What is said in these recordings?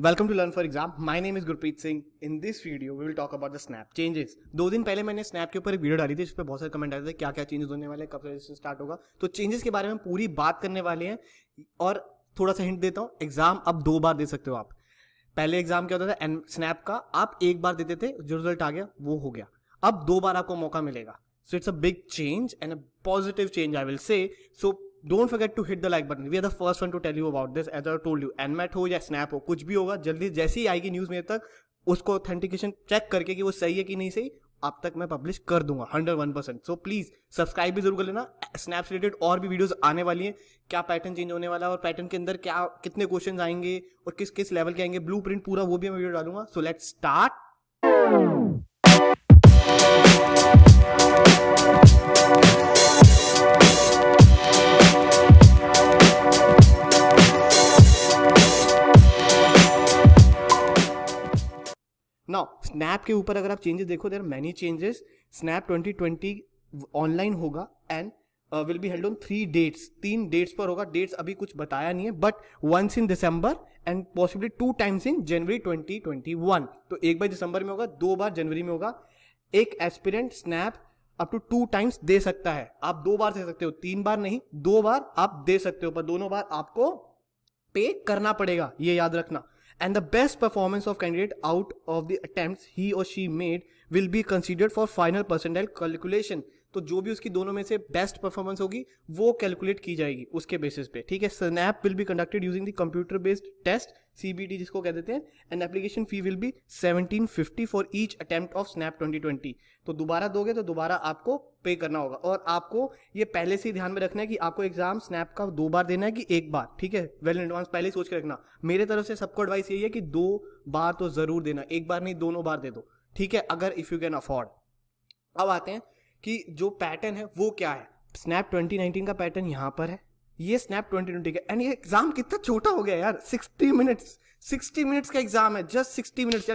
welcome to learn for exam my name is Gurpreet Singh in this video we will talk about the SNAP changes दो दिन पहले मैंने snap के ऊपर एक वीडियो डाली थी जिस पर बहुत सारे कमेंट आए थे क्या क्या चेंजेस होने वाले कब से स्टार्ट होगा तो चेंजेस के बारे में पूरी बात करने वाले हैं और थोड़ा सा हिंट देता हूँ एग्जाम अब दो बार दे सकते हो आप पहले एग्जाम क्या होता था एन स्नैप का आप एक बार देते थे जो रिजल्ट आ गया वो हो गया अब दो बार आपको मौका मिलेगा so it's a big change and a positive change I will say so don't forget to hit the like button we are the first one to tell you about this as are told you NMAT हो या snap हो कुछ भी होगा जल्दी जैसी ही आएगी news मेरे तक उसको ऑथेंटिकेशन चेक करके कि वो सही है कि नहीं सही आप तक मैं पब्लिश कर दूंगा hundred one percent so please subscribe भी जरूर कर लेना स्नैप रिलेटेड और भी वीडियोज आने वाली हैं क्या पैटर्न चेंज होने वाला है और पैटर्न के अंदर क्या कितने क्वेश्चन आएंगे और किस किस लेवल के आएंगे ब्लू प्रिंट पूरा वो भी मैं वीडियो डालूंगा so let start now SNAP के ऊपर अगर आप चेंजेस देखो there many changes SNAP twenty twenty online होगा and will be held on three dates तीन डेट्स पर होगा डेट्स अभी कुछ बताया नहीं है but once in December and possibly two times in January 2021 तो एक बार दिसंबर में होगा दो बार जनवरी में होगा एक aspirant SNAP up to two times दे सकता है आप दो बार दे सकते हो तीन बार नहीं दो बार आप दे सकते हो पर दोनों बार आपको पे करना पड़ेगा ये याद रखना and the best performance of candidate out of the attempts he or she made will be considered for final percentile calculation तो जो भी उसकी दोनों में से बेस्ट परफॉर्मेंस होगी वो कैलकुलेट की जाएगी उसके बेसिस पे ठीक है SNAP will be conducted using the computer based test CBD जिसको कह देते हैं and application fee will be 1750 for each attempt of SNAP 2020 तो दोबारा दोगे तो दोबारा आपको पे करना होगा और आपको ये पहले से ध्यान में रखना है कि आपको एग्जाम स्नैप का दो बार देना है कि एक बार ठीक है वेल एडवांस पहले सोच के रखना मेरे तरफ से सबको एडवाइस यही है कि दो बार तो जरूर देना एक बार नहीं दोनों बार दे दो ठीक है अगर इफ यू कैन अफोर्ड अब आते हैं कि जो पैटर्न है वो क्या है स्नैप 2019 का पैटर्न यहाँ पर है ये स्नैप 2020 का एंड ये एग्जाम कितना छोटा हो गया यार 60 मिनट्स 60 मिनट्स का एग्जाम है जस्ट 60 मिनट्स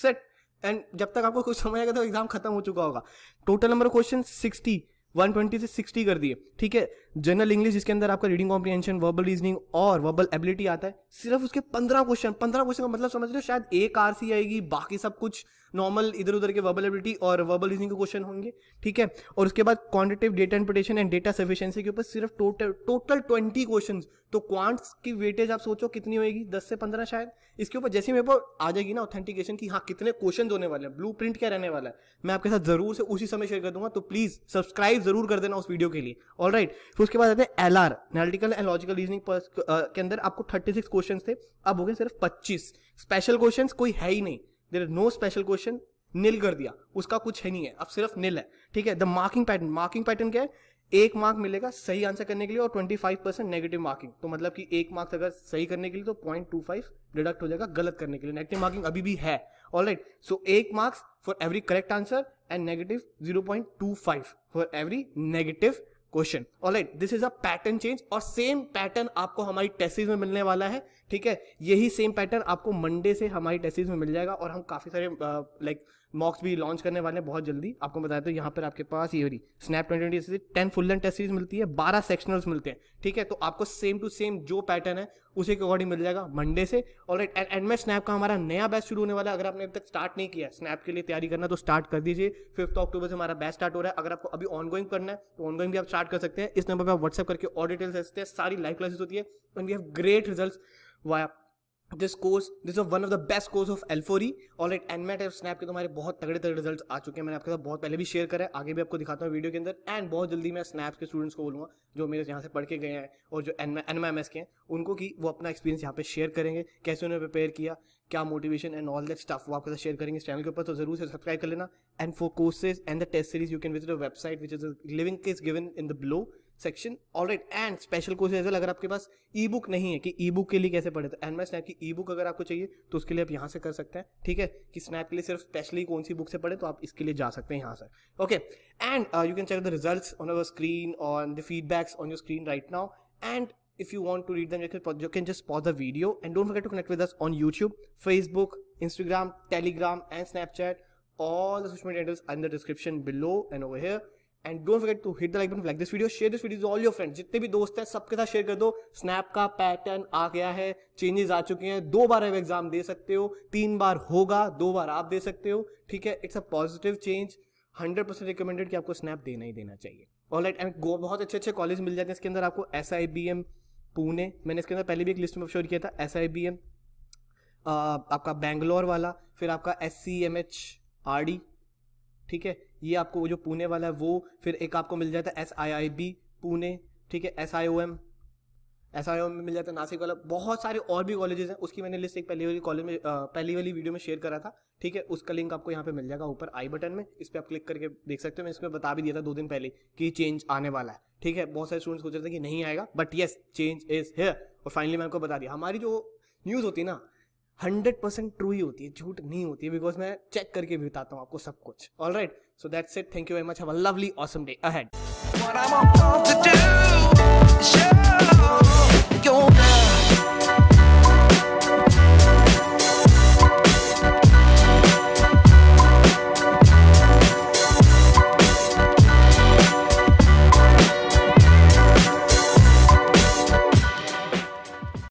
सेट एंड जब तक आपको कुछ समझ आएगा तो एग्जाम खत्म हो चुका होगा टोटल नंबर क्वेश्चन सिक्सटी 120 से 60 कर दिए ठीक है जनरल इंग्लिश जिसके अंदर आपका रीडिंग कॉम्प्रीहेंशन वर्बल रीजनिंग और वर्बल एबिलिटी आता है सिर्फ उसके 15 क्वेश्चन 15 क्वेश्चन का मतलब समझ लो शायद एक आरसी आएगी बाकी सब कुछ नॉर्मल इधर उधर के वर्बल एबिलिटी और वर्बल रीजनिंग के क्वेश्चन होंगे ठीक है और उसके बाद quantitative data interpretation and data sufficiency के ऊपर सिर्फ टोटल टोटल ट्वेंटी क्वेश्चन तो क्वांट्स की वेटेज आप सोचो कितनी होगी दस से पंद्रह शायद इसके ऊपर जैसे मेरे को आ जाएगी ना ऑथेंटिकेशन की हाँ कितने क्वेश्चन होने वाले हैं ब्लू क्या रहने वाला है मैं आपके साथ जरूर से उसी समय शेयर कर दूंगा तो प्लीज सब्सक्राइब जरूर कर देना उस वीडियो के लिए ऑल राइट फिर उसके बाद आते हैं L R analytical and logical reasoning के अंदर आपको थर्टी सिक्स क्वेश्चन थे अब हो गए सिर्फ पच्चीस स्पेशल क्वेश्चन कोई है ही नहीं there no special question nil कर दिया उसका कुछ है नहीं है अब सिर्फ नील है ठीक है the marking pattern marking pattern क्या है एक मार्क मिलेगा सही आंसर करने के लिए और 25 परसेंट नेगेटिव मार्किंग तो मतलब कि एक मार्क्स अगर सही करने के लिए तो 0.25 डिडक्ट हो जाएगा गलत करने के लिए नेगेटिव मार्किंग अभी भी है ऑल राइट सो एक marks for every correct answer and negative 0.25 for every negative question और right this is a pattern change और सेम पैटर्न आपको हमारी टेस्टिस में मिलने वाला है ठीक है यही सेम पैटर्न आपको मंडे से हमारी टेस्टिस में मिल जाएगा और हम काफ़ी सारे लाइक मॉक्स भी लॉन्च करने वाले हैं बहुत जल्दी आपको बताया तो यहाँ पर आपके पास ये SNAP twenty ten full and test series मिलती है बारह सेक्शनल्स मिलते हैं ठीक है तो आपको सेम टू सेम जो पैटर्न है उसी के अकॉर्डिंग मिल जाएगा मंडे से और एंड में स्नैप का हमारा नया बैच शुरू होने वाला है अगर आपने अभी तक स्टार्ट नहीं किया स्नैप के लिए तैयारी करना तो स्टार्ट कर दीजिए फिफ्थ अक्टूबर से हमारा बैच स्टार्ट हो रहा है अगर आपको अभी ऑनगोइंग करना है तो ऑनगोइंग भी आप स्टार्ट कर सकते हैं इस नंबर पर आप व्हाट्सअप करके और डिटेल्स दे सकते हैं सारी लाइव क्लासेस होती है and we have great result via this course this of one of the best course of एल्फोरी और एट एनमेट एफ स्नैप के तुम्हारे बहुत तगड़े तगड़े रिजल्ट आ चुके हैं मैंने आपके साथ बहुत पहले भी शेयर करा है आगे भी आपको दिखाता हूँ वीडियो के अंदर एंड बहुत जल्दी मैं स्नैप्स के स्टूडेंट्स को बोलूँगा जो मेरे यहाँ से पढ़ के गए हैं और जो एन एम एस के हैं उनको कि वो अपना एक्सपीरियंस यहाँ पे शेयर करेंगे कैसे उन्होंने प्रिपेयर किया क्या motivation and all that staff वो आपके साथ शेयर करेंगे इस चैनल के ऊपर तो जरूर से सब्सक्राइब कर लेना and for courses and the test series you can visit a website which is living is given in the below section all right and special courses अगर आपके पास ई बुक नहीं है कि ई बुक के लिए कैसे पढ़े तो एंड मैं स्नैप की ई बुक अगर आपको चाहिए तो उसके लिए आप यहाँ से कर सकते हैं ठीक है कि स्नैप के लिए सिर्फ स्पेशली कौन सी बुक से पढ़े तो आप इसके लिए जा सकते हैं यहाँ से okay and you can check the result on our screen on the feedbacks on your screen right now and if you want to read them can just pause the video and don't forget to connect with on YouTube Facebook Instagram Telegram and Snapchat all the media description below and over here and don't forget to hit the like button like this video share this video all your friends जितने भी दोस्त हैं सबके साथ share कर दो snap का pattern आ गया है चेंजेस आ चुके हैं दो बार आप एग्जाम दे सकते हो तीन बार होगा दो बार आप दे सकते हो ठीक है it's a positive change hundred percent recommended कि आपको स्नैप देना ही देना चाहिए ऑल राइट एंड बहुत अच्छे अच्छे कॉलेज मिल जाते हैं इसके अंदर आपको S I B M Pune मैंने इसके अंदर पहले भी एक लिस्ट में शोर किया था एस आई बी एम आपका बैंगलोर वाला फिर आपका S C M H R D ठीक है ये आपको वो जो पुणे वाला है वो फिर एक आपको मिल जाता है S I I B Pune ठीक है S I O M S I O में मिल जाता है नासिक वाला बहुत सारे और भी कॉलेजेस हैं उसकी मैंने लिस्ट एक पहली वाली कॉलेज में पहली वाली वीडियो में शेयर करा था ठीक है उसका लिंक आपको यहाँ पे मिल जाएगा ऊपर आई बटन में इस पर आप क्लिक करके देख सकते हो मैं इसमें बता भी दिया था दो दिन पहले कि चेंज आने वाला है ठीक है बहुत सारे स्टूडेंट्स सोच रहे थे कि नहीं आएगा but yes change is here और फाइनली मैं आपको बता दिया हमारी जो न्यूज़ होती है ना हंड्रेड परसेंट ट्रू ही होती है झूठ नहीं होती है बिकॉज मैं चेक करके भी बताता हूँ आपको सब कुछ all right so that's it thank you very much have a lovely awesome day ahead What I'm about to do, show